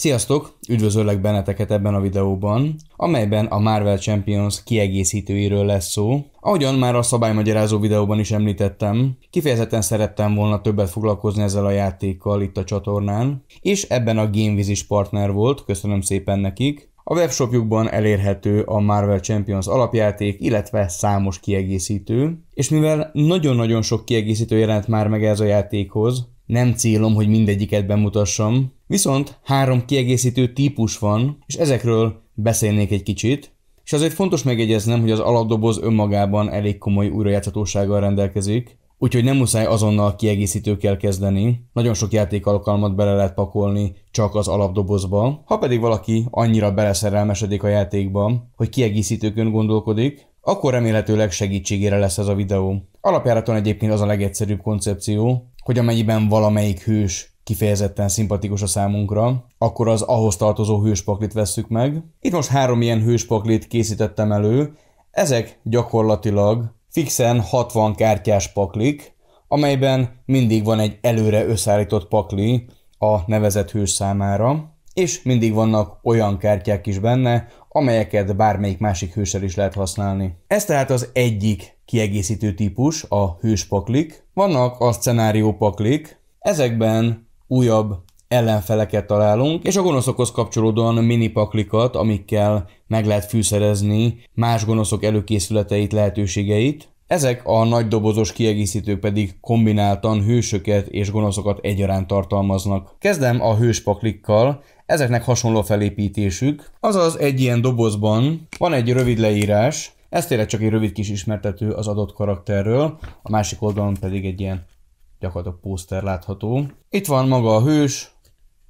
Sziasztok! Üdvözöllek benneteket ebben a videóban, amelyben a Marvel Champions kiegészítőiről lesz szó. Ahogyan már a szabálymagyarázó videóban is említettem, kifejezetten szerettem volna többet foglalkozni ezzel a játékkal itt a csatornán, és ebben a Gamevizis is partner volt, köszönöm szépen nekik. A webshopjukban elérhető a Marvel Champions alapjáték, illetve számos kiegészítő, és mivel nagyon-nagyon sok kiegészítő jelent már meg ez a játékhoz, nem célom, hogy mindegyiket bemutassam, Viszont három kiegészítő típus van, és ezekről beszélnék egy kicsit, és azért fontos megjegyeznem, hogy az alapdoboz önmagában elég komoly újrajátszhatósággal rendelkezik, úgyhogy nem muszáj azonnal kiegészítőkkel kezdeni. Nagyon sok játék alkalmat bele lehet pakolni csak az alapdobozba. Ha pedig valaki annyira beleszerelmesedik a játékba, hogy kiegészítőkön gondolkodik, akkor remélhetőleg segítségére lesz ez a videó. Alapjáraton egyébként az a legegyszerűbb koncepció, hogy amennyiben valamelyik hős kifejezetten szimpatikus a számunkra, akkor az ahhoz tartozó hőspaklit vesszük meg. Itt most három ilyen hőspaklit készítettem elő, ezek gyakorlatilag fixen 60 kártyás paklik, amelyben mindig van egy előre összeállított pakli a nevezett hős számára, és mindig vannak olyan kártyák is benne, amelyeket bármelyik másik hőssel is lehet használni. Ez tehát az egyik kiegészítő típus, a hős paklik. Vannak a paklik. ezekben újabb ellenfeleket találunk, és a gonoszokhoz kapcsolódóan mini paklikat, amikkel meg lehet fűszerezni más gonoszok előkészületeit, lehetőségeit. Ezek a nagy dobozos kiegészítők pedig kombináltan hősöket és gonoszokat egyaránt tartalmaznak. Kezdem a hős paklikkal. ezeknek hasonló felépítésük, azaz egy ilyen dobozban van egy rövid leírás, ez tényleg csak egy rövid kis ismertető az adott karakterről, a másik oldalon pedig egy ilyen gyakorlatilag póster látható. Itt van maga a hős,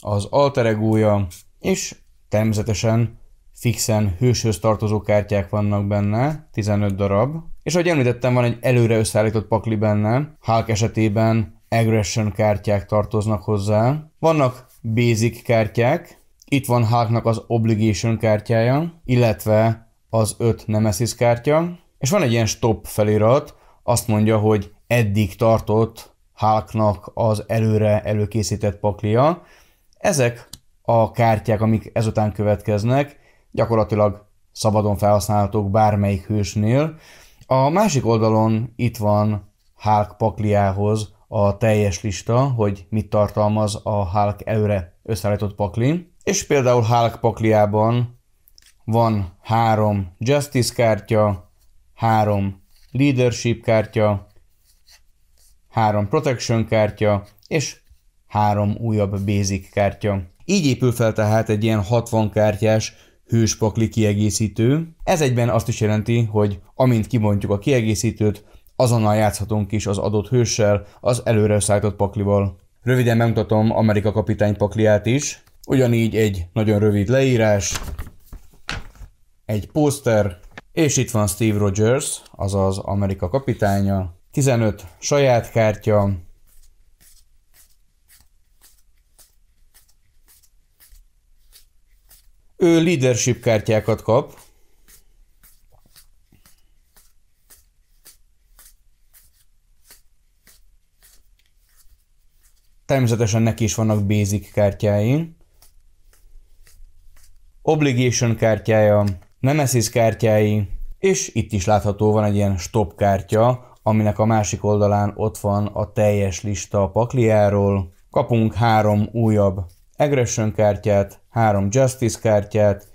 az alter egója, és természetesen fixen hőshöz tartozó kártyák vannak benne, 15 darab. És ahogy említettem, van egy előre összeállított pakli benne, Hulk esetében aggression kártyák tartoznak hozzá. Vannak basic kártyák, itt van Hulknak az obligation kártyája, illetve az 5 nemesis kártya, és van egy ilyen stop felirat, azt mondja, hogy eddig tartott Hulknak az előre előkészített paklia. Ezek a kártyák, amik ezután következnek, gyakorlatilag szabadon felhasználhatók bármelyik hősnél. A másik oldalon itt van Hulk pakliához a teljes lista, hogy mit tartalmaz a Hulk előre összeállított pakli. És például Hulk pakliában van három Justice kártya, három Leadership kártya, három protection kártya és három újabb basic kártya. Így épül fel tehát egy ilyen 60 kártyás hőspakli kiegészítő. Ez egyben azt is jelenti, hogy amint kibontjuk a kiegészítőt, azonnal játszhatunk is az adott hőssel, az előre szállított paklival. Röviden megmutatom Amerika kapitány pakliát is, ugyanígy egy nagyon rövid leírás, egy póster, és itt van Steve Rogers, azaz Amerika kapitánya, 15 saját kártya, ő leadership kártyákat kap, Természetesen neki is vannak basic kártyái. Obligation kártyája, Nemesis kártyái, és itt is látható van egy ilyen stop kártya, aminek a másik oldalán ott van a teljes lista a pakliáról. Kapunk három újabb aggression kártyát, három justice kártyát,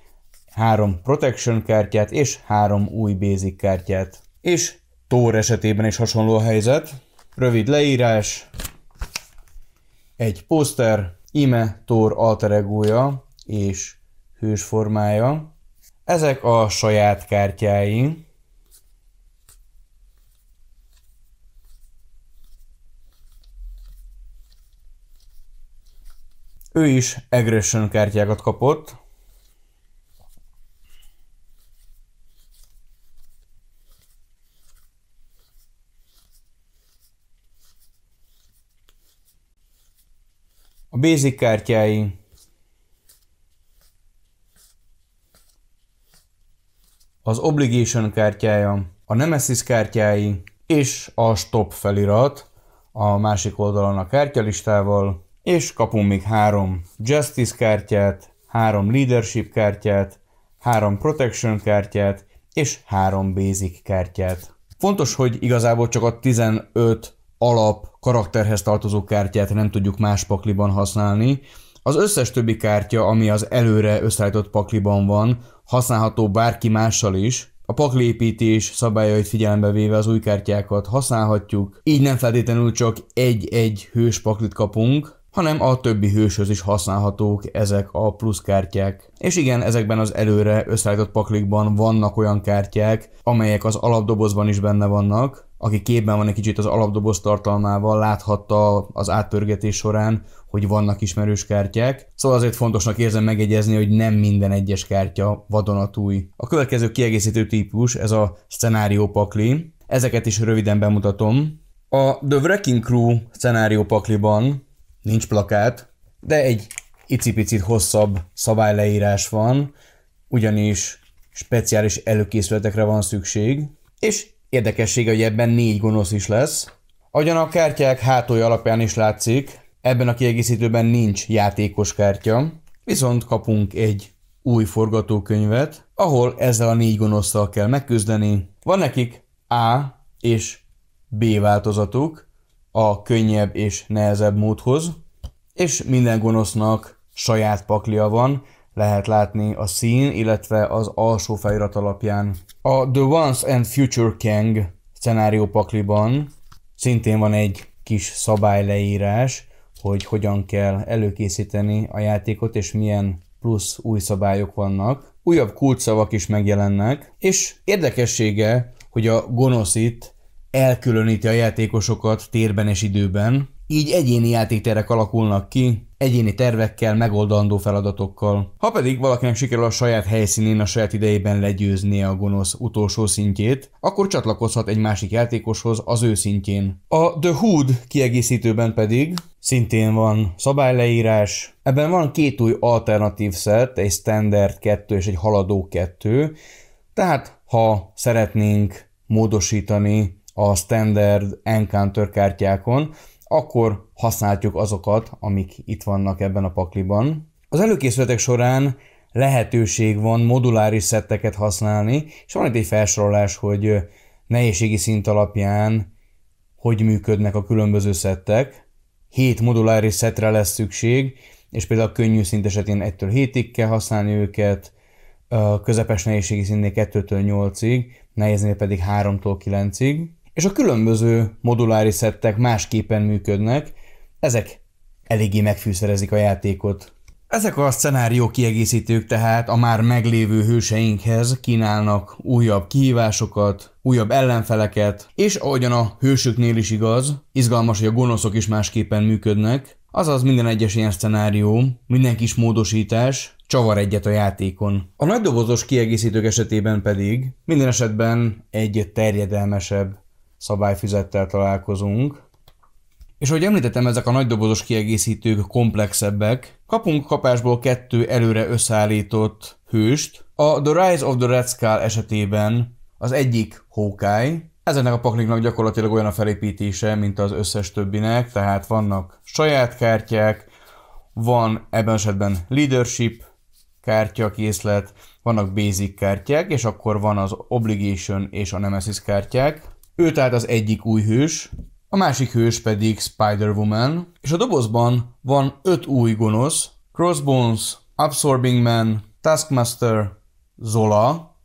három protection kártyát és három új basic kártyát. És Tór esetében is hasonló a helyzet. Rövid leírás, egy poster. ime Tór alteregója és hős formája. Ezek a saját kártyái. Ő is aggression kártyákat kapott. A basic kártyái az obligation kártyája, a nemesis kártyái és a stop felirat a másik oldalon a kártyalistával és kapunk még három Justice kártyát, három Leadership kártyát, három Protection kártyát, és három Basic kártyát. Fontos, hogy igazából csak a 15 alap karakterhez tartozó kártyát nem tudjuk más pakliban használni. Az összes többi kártya, ami az előre összeállított pakliban van, használható bárki mással is, a paklépítés szabályait figyelembe véve az új kártyákat használhatjuk, így nem feltétlenül csak egy-egy hős paklit kapunk, hanem a többi hőshöz is használhatók ezek a pluszkártyák. És igen, ezekben az előre összeállított paklikban vannak olyan kártyák, amelyek az alapdobozban is benne vannak, aki képben van egy kicsit az alapdoboz tartalmával, láthatta az átpörgetés során, hogy vannak ismerős kártyák. Szóval azért fontosnak érzem megjegyezni, hogy nem minden egyes kártya vadonatúj. A következő kiegészítő típus, ez a szenárió pakli. Ezeket is röviden bemutatom. A The Wrecking Crew szenárió pakliban nincs plakát, de egy icipicit hosszabb szabályleírás van, ugyanis speciális előkészületekre van szükség, és érdekessége, hogy ebben négy gonosz is lesz. Ahogyan a kártyák hátulja alapján is látszik, ebben a kiegészítőben nincs játékos kártya, viszont kapunk egy új forgatókönyvet, ahol ezzel a négy gonosztal kell megküzdeni. Van nekik A és B változatuk, a könnyebb és nehezebb módhoz, és minden gonosznak saját paklia van, lehet látni a szín, illetve az alsó felirat alapján. A The Once and Future Kang pakliban szintén van egy kis szabályleírás, hogy hogyan kell előkészíteni a játékot, és milyen plusz új szabályok vannak. Újabb kulcsszavak is megjelennek, és érdekessége, hogy a gonosz itt elkülöníti a játékosokat térben és időben, így egyéni játékterek alakulnak ki, egyéni tervekkel, megoldandó feladatokkal. Ha pedig valakinek sikerül a saját helyszínén, a saját idejében legyőznie a gonosz utolsó szintjét, akkor csatlakozhat egy másik játékoshoz az ő szintjén. A The Hood kiegészítőben pedig szintén van szabályleírás, ebben van két új alternatív szett, egy standard 2 és egy haladó 2, tehát ha szeretnénk módosítani a standard encounter kártyákon, akkor használjuk azokat, amik itt vannak ebben a pakliban. Az előkészületek során lehetőség van moduláris szetteket használni, és van itt egy felsorolás, hogy nehézségi szint alapján hogy működnek a különböző szettek. 7 moduláris szetre lesz szükség, és például a könnyű szint esetén 1-től 7-ig kell használni őket, a közepes nehézségi szintnél 2-től 8-ig, nehéznél pedig 3-tól 9-ig és a különböző moduláris szettek másképpen működnek, ezek eléggé megfűszerezik a játékot. Ezek a szenárió kiegészítők tehát a már meglévő hőseinkhez kínálnak újabb kihívásokat, újabb ellenfeleket, és ahogyan a hősöknél is igaz, izgalmas, hogy a gonoszok is másképpen működnek, azaz minden egyes ilyen szenárió, minden kis módosítás csavar egyet a játékon. A nagydobozos kiegészítők esetében pedig minden esetben egy terjedelmesebb szabályfizettel találkozunk. És ahogy említettem, ezek a nagydobozos kiegészítők komplexebbek. Kapunk kapásból kettő előre összeállított hőst. A The Rise of the Red Skull esetében az egyik Hawkeye, Ezeknek a pakliknak gyakorlatilag olyan a felépítése, mint az összes többinek, tehát vannak saját kártyák, van ebben esetben leadership kártyakészlet, vannak basic kártyák, és akkor van az obligation és a nemesis kártyák. Ő tehát az egyik új hős, a másik hős pedig Spider-Woman, és a dobozban van öt új gonosz, Crossbones, Absorbing Man, Taskmaster, Zola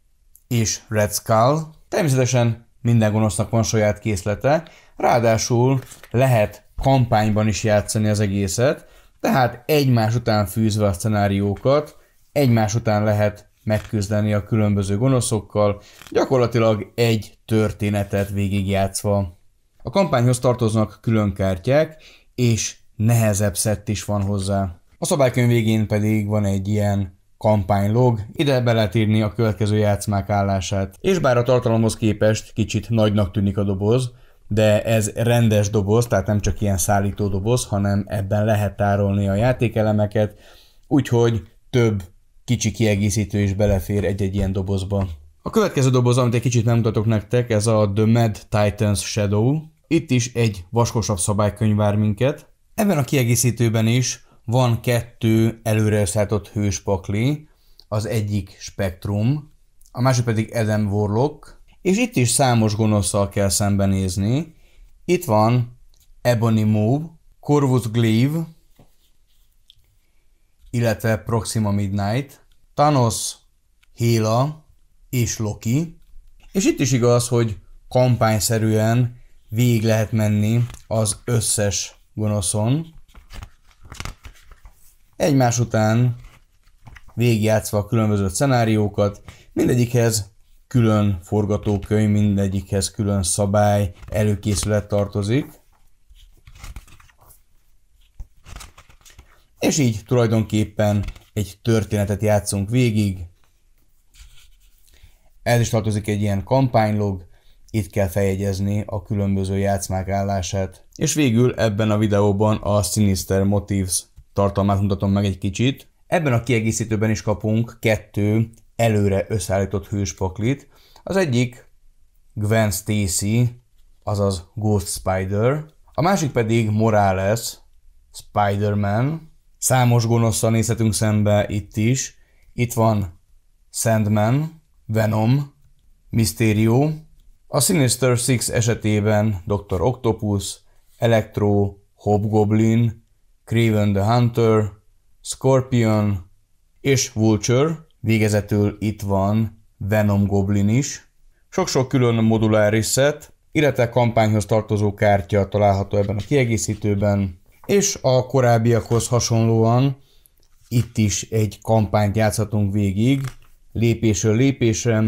és Red Skull. Természetesen minden gonosznak van saját készlete, ráadásul lehet kampányban is játszani az egészet, tehát egymás után fűzve a szenáriókat, egymás után lehet megküzdeni a különböző gonoszokkal, gyakorlatilag egy történetet végigjátszva. A kampányhoz tartoznak külön kártyák, és nehezebb szett is van hozzá. A szabálykönyv végén pedig van egy ilyen kampánylog, ide be lehet írni a következő játszmák állását. És bár a tartalomhoz képest kicsit nagynak tűnik a doboz, de ez rendes doboz, tehát nem csak ilyen szállító doboz, hanem ebben lehet tárolni a játékelemeket, úgyhogy több kicsi kiegészítő is belefér egy-egy ilyen dobozba. A következő doboz, amit egy kicsit megmutatok nektek, ez a The Mad Titans Shadow. Itt is egy vaskosabb szabálykönyv vár minket. Ebben a kiegészítőben is van kettő előre hőspakli, az egyik Spectrum, a másik pedig Adam Warlock, és itt is számos gonoszsal kell szembenézni. Itt van Ebony Move, Corvus Glaive, illetve Proxima Midnight, Thanos, Héla és Loki. És itt is igaz, hogy kampányszerűen végig lehet menni az összes gonoszon. Egymás után végigjátszva a különböző szenáriókat, mindegyikhez külön forgatókönyv, mindegyikhez külön szabály, előkészület tartozik. És így tulajdonképpen egy történetet játszunk végig. Ez is tartozik egy ilyen kampánylog, itt kell feljegyezni a különböző játszmák állását. És végül ebben a videóban a Sinister Motives tartalmát mutatom meg egy kicsit. Ebben a kiegészítőben is kapunk kettő előre összeállított hőspaklit. Az egyik Gwen Stacy, azaz Ghost Spider, a másik pedig Morales, Spider-Man, Számos gonoszszal nézhetünk szembe itt is. Itt van Sandman, Venom, Mysterio, a Sinister Six esetében Dr. Octopus, Electro, Hobgoblin, Craven the Hunter, Scorpion és Vulture, végezetül itt van Venom Goblin is. Sok-sok külön moduláris szett, illetve kampányhoz tartozó kártya található ebben a kiegészítőben, és a korábbiakhoz hasonlóan itt is egy kampányt játszhatunk végig, lépésről lépésre,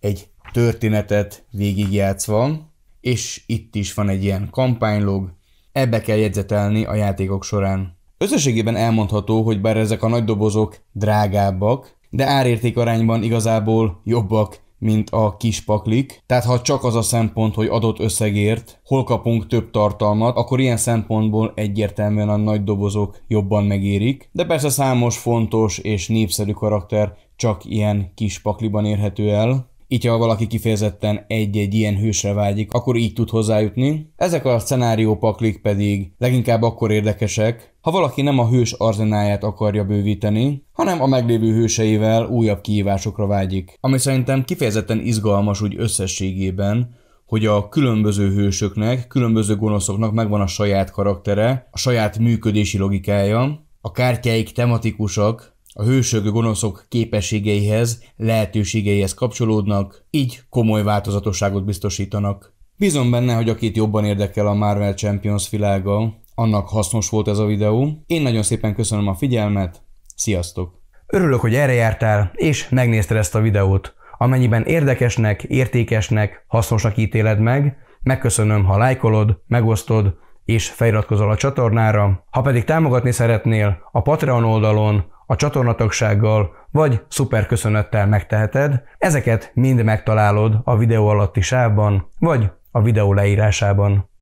egy történetet végigjátszva, és itt is van egy ilyen kampánylog, ebbe kell jegyzetelni a játékok során. Összességében elmondható, hogy bár ezek a nagy dobozok drágábbak, de árérték arányban igazából jobbak, mint a kispaklik. Tehát ha csak az a szempont, hogy adott összegért hol kapunk több tartalmat, akkor ilyen szempontból egyértelműen a nagy dobozok jobban megérik. De persze számos fontos és népszerű karakter csak ilyen kispakliban érhető el. Így, ha valaki kifejezetten egy-egy ilyen hősre vágyik, akkor így tud hozzájutni. Ezek a szenáriópaklik pedig leginkább akkor érdekesek, ha valaki nem a hős arzenáját akarja bővíteni, hanem a meglévő hőseivel újabb kihívásokra vágyik. Ami szerintem kifejezetten izgalmas úgy összességében, hogy a különböző hősöknek, különböző gonoszoknak megvan a saját karaktere, a saját működési logikája, a kártyáik tematikusak, a hősök gonoszok képességeihez, lehetőségeihez kapcsolódnak, így komoly változatosságot biztosítanak. Bízom benne, hogy akit jobban érdekel a Marvel Champions világa, annak hasznos volt ez a videó. Én nagyon szépen köszönöm a figyelmet, sziasztok! Örülök, hogy erre jártál, és megnézted ezt a videót. Amennyiben érdekesnek, értékesnek, hasznosnak ítéled meg, megköszönöm, ha lájkolod, megosztod, és feliratkozol a csatornára. Ha pedig támogatni szeretnél, a Patreon oldalon, a csatornatagsággal vagy szuper köszönettel megteheted, ezeket mind megtalálod a videó alatti sávban, vagy a videó leírásában.